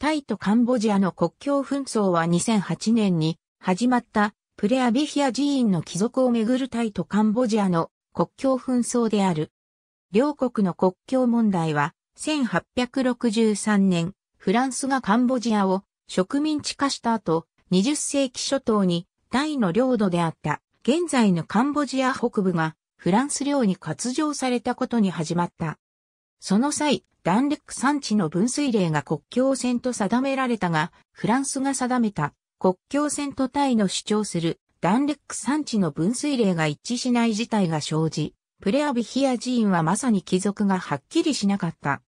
タイとカンボジアの国境紛争は2008年に始まったプレアビヒア寺院の帰属をめぐるタイとカンボジアの国境紛争である。両国の国境問題は1863年フランスがカンボジアを植民地化した後20世紀初頭にタイの領土であった現在のカンボジア北部がフランス領に割譲されたことに始まった。その際、ンレック山地の分水嶺が国境線と定められたが、フランスが定めた国境線とタイの主張するンレック山地の分水嶺が一致しない事態が生じ、プレアビヒア寺院はまさに貴族がはっきりしなかった。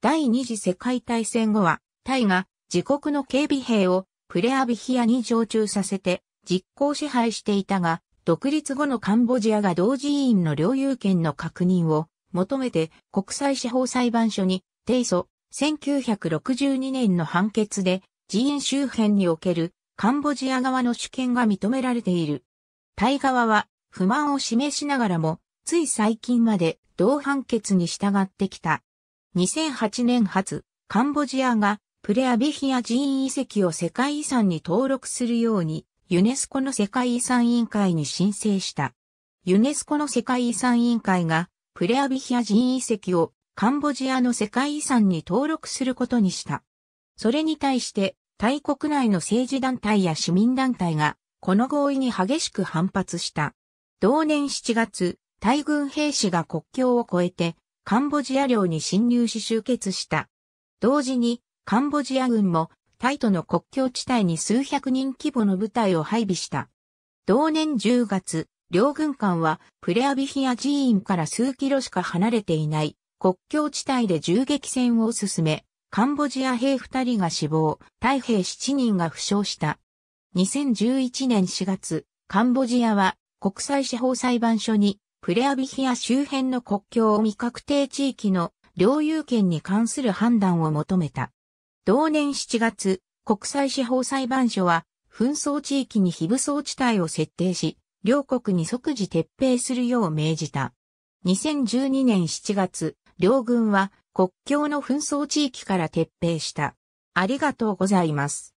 第二次世界大戦後は、タイが自国の警備兵をプレアビヒアに常駐させて実行支配していたが、独立後のカンボジアが同時委員の領有権の確認を求めて国際司法裁判所に提訴、1962年の判決で寺院周辺におけるカンボジア側の主権が認められている。タイ側は不満を示しながらも、つい最近まで同判決に従ってきた。2008年初、カンボジアがプレアビヒア寺院遺跡を世界遺産に登録するように、ユネスコの世界遺産委員会に申請した。ユネスコの世界遺産委員会がプレアビヒア人遺跡をカンボジアの世界遺産に登録することにした。それに対して、タイ国内の政治団体や市民団体が、この合意に激しく反発した。同年7月、タイ軍兵士が国境を越えて、カンボジア領に侵入し集結した。同時に、カンボジア軍も、タイとの国境地帯に数百人規模の部隊を配備した。同年10月、両軍艦はプレアビヒア寺院から数キロしか離れていない国境地帯で銃撃戦を進め、カンボジア兵2人が死亡、太平兵7人が負傷した。2011年4月、カンボジアは国際司法裁判所にプレアビヒア周辺の国境未確定地域の領有権に関する判断を求めた。同年7月、国際司法裁判所は紛争地域に非武装地帯を設定し、両国に即時撤兵するよう命じた。2012年7月、両軍は国境の紛争地域から撤兵した。ありがとうございます。